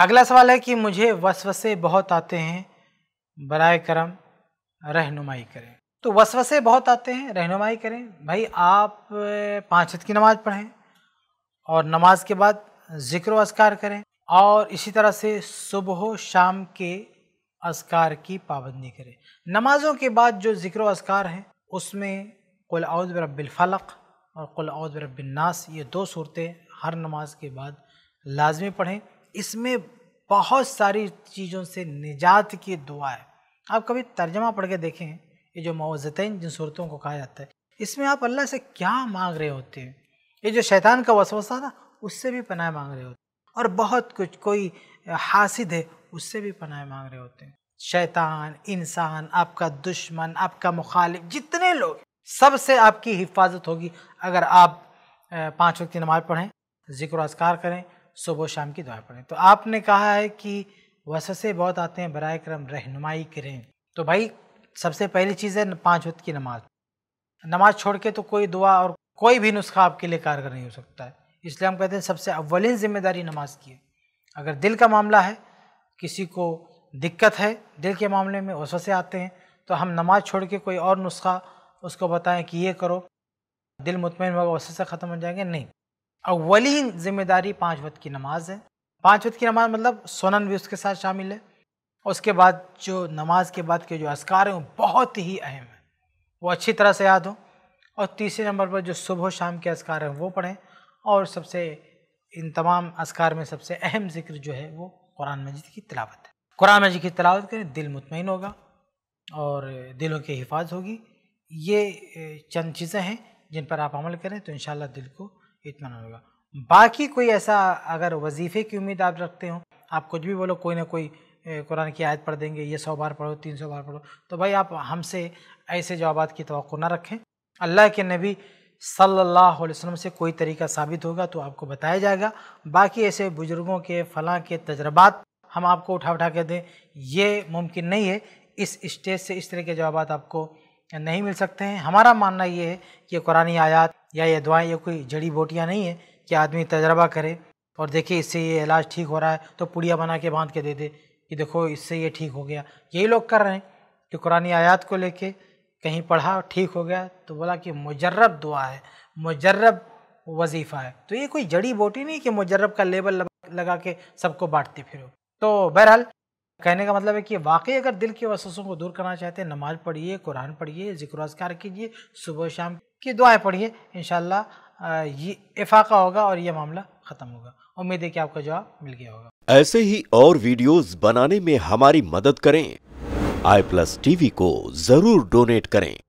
अगला सवाल है कि मुझे वसवसे बहुत आते हैं बर करम रहनुमाई करें तो वसवसे बहुत आते हैं रहनुमाई करें भाई आप पाँच की नमाज़ पढ़ें और नमाज के बाद ज़िक्र असकार करें और इसी तरह से सुबह शाम के असकार की पाबंदी करें नमाजों के बाद जो ज़िक्र असकार हैं उसमें कुल आउद फलक और कुल आउद रबिलनास ये दो सूरतें हर नमाज के बाद लाजमी पढ़ें इसमें बहुत सारी चीज़ों से निजात की दुआ है आप कभी तर्जमा पढ़ के देखें ये जो मौजतें जिन सूरतों को कहा जाता है इसमें आप अल्लाह से क्या मांग रहे होते हैं ये जो शैतान का वसवसा था उससे भी पनाह मांग रहे होते हैं और बहुत कुछ कोई हासिद है उससे भी पनाह मांग रहे होते हैं शैतान इंसान आपका दुश्मन आपका मुखालिफ जितने लोग सबसे आपकी हिफाजत होगी अगर आप पाँच वक्त की नमाज़ पढ़ें जिक्र असकार करें सुबह शाम की दुआ पढ़ें तो आपने कहा है कि वससे बहुत आते हैं बर करम रहनुमाई करें तो भाई सबसे पहली चीज़ है पाँच वक्त की नमाज नमाज छोड़ के तो कोई दुआ और कोई भी नुस्खा आपके लिए कारगर नहीं हो सकता है इसलिए हम कहते हैं सबसे अव्वलिन जिम्मेदारी नमाज की है अगर दिल का मामला है किसी को दिक्कत है दिल के मामले में वससे आते हैं तो हम नमाज छोड़ के कोई और नुस्खा उसको बताएं कि ये करो दिल मुतमिन होगा वससे ख़त्म हो जाएंगे नहीं अवलिन जिम्मेदारी पाँच वक्त की नमाज है पाँच वक्त की नमाज मतलब सोनन भी उसके साथ शामिल है उसके बाद जो नमाज के बाद के जो असकार हैं वो बहुत ही अहम हैं वो अच्छी तरह से याद हों और तीसरे नंबर पर जो सुबह शाम के असकार हैं वो पढ़ें और सबसे इन तमाम असकार में सबसे अहम जिक्र जो है वो कुरान मजिद की तलावत है कुरान मजिद की तलावत करें दिल मुतमिन होगा और दिलों की हिफाज होगी ये चंद चीज़ें हैं जिन पर आप अमल करें तो इन दिल को ना होगा बाकी कोई ऐसा अगर वजीफ़े की उम्मीद आप रखते हो आप कुछ भी बोलो कोई ना कोई कुरान की आयत पढ़ देंगे ये सौ बार पढ़ो तीन सौ बार पढ़ो तो भाई आप हमसे ऐसे जवाब की तो ना रखें अल्लाह के नबी सल्लल्लाहु अलैहि वसल्लम से कोई तरीका साबित होगा तो आपको बताया जाएगा बाकी ऐसे बुज़ुर्गों के फलां के तजर्बात हम आपको उठा उठा के दें ये मुमकिन नहीं है इस स्टेज से इस तरह के जवाब आपको या नहीं मिल सकते हैं हमारा मानना ये है कि कुरानी आयात या ये दुआएं ये कोई जड़ी बोटियाँ नहीं है कि आदमी तजर्बा करे और देखे इससे ये इलाज ठीक हो रहा है तो पुड़िया बना के बांध के दे दे कि देखो इससे ये ठीक हो गया यही लोग कर रहे हैं कि कुरानी आयात को लेके कहीं पढ़ा ठीक हो गया तो बोला कि मुजर्रब दुआ है मुजर्रब वजीफ़ा है तो ये कोई जड़ी बूटी नहीं कि मुजर्रब का लेबल लगा के सबको बांटते फिर तो बहरहाल कहने का मतलब है कि वाकई अगर दिल के वसूसों को दूर करना चाहते हैं नमाज पढ़िए कुरान पढ़िए जिक्र कीजिए सुबह शाम की दुआएं पढ़िए इन ये इफाका होगा और ये मामला ख़त्म होगा उम्मीद है कि आपका जवाब मिल गया होगा ऐसे ही और वीडियोस बनाने में हमारी मदद करें आई प्लस टीवी को जरूर डोनेट करें